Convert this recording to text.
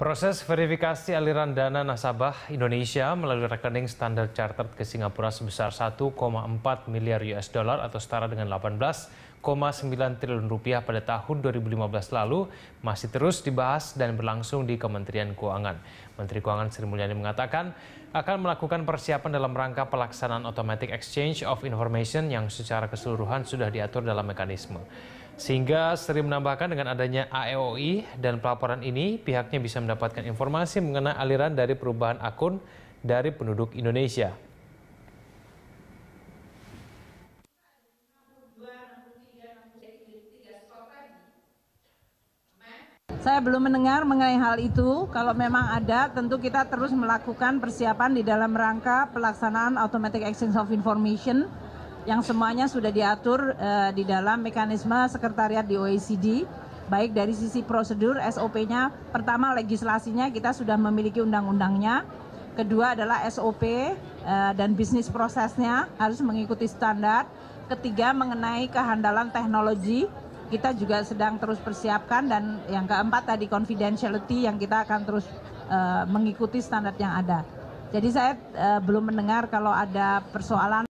Proses verifikasi aliran dana nasabah Indonesia melalui rekening standar Chartered ke Singapura sebesar 1,4 miliar US dollar atau setara dengan 18,9 triliun rupiah pada tahun 2015 lalu masih terus dibahas dan berlangsung di Kementerian Keuangan. Menteri Keuangan Sri Mulyani mengatakan akan melakukan persiapan dalam rangka pelaksanaan automatic exchange of information yang secara keseluruhan sudah diatur dalam mekanisme. Sehingga Sri menambahkan dengan adanya AEOI dan pelaporan ini, pihaknya bisa mendapatkan informasi mengenai aliran dari perubahan akun dari penduduk Indonesia. Saya belum mendengar mengenai hal itu. Kalau memang ada, tentu kita terus melakukan persiapan di dalam rangka pelaksanaan Automatic Exchange of Information yang semuanya sudah diatur uh, di dalam mekanisme sekretariat di OECD baik dari sisi prosedur SOP-nya pertama legislasinya kita sudah memiliki undang-undangnya kedua adalah SOP uh, eh, dan bisnis prosesnya harus mengikuti standar ketiga mengenai kehandalan teknologi kita juga sedang terus persiapkan dan yang keempat tadi confidentiality yang kita akan terus uh, mengikuti standar yang ada jadi saya uh, belum mendengar kalau ada persoalan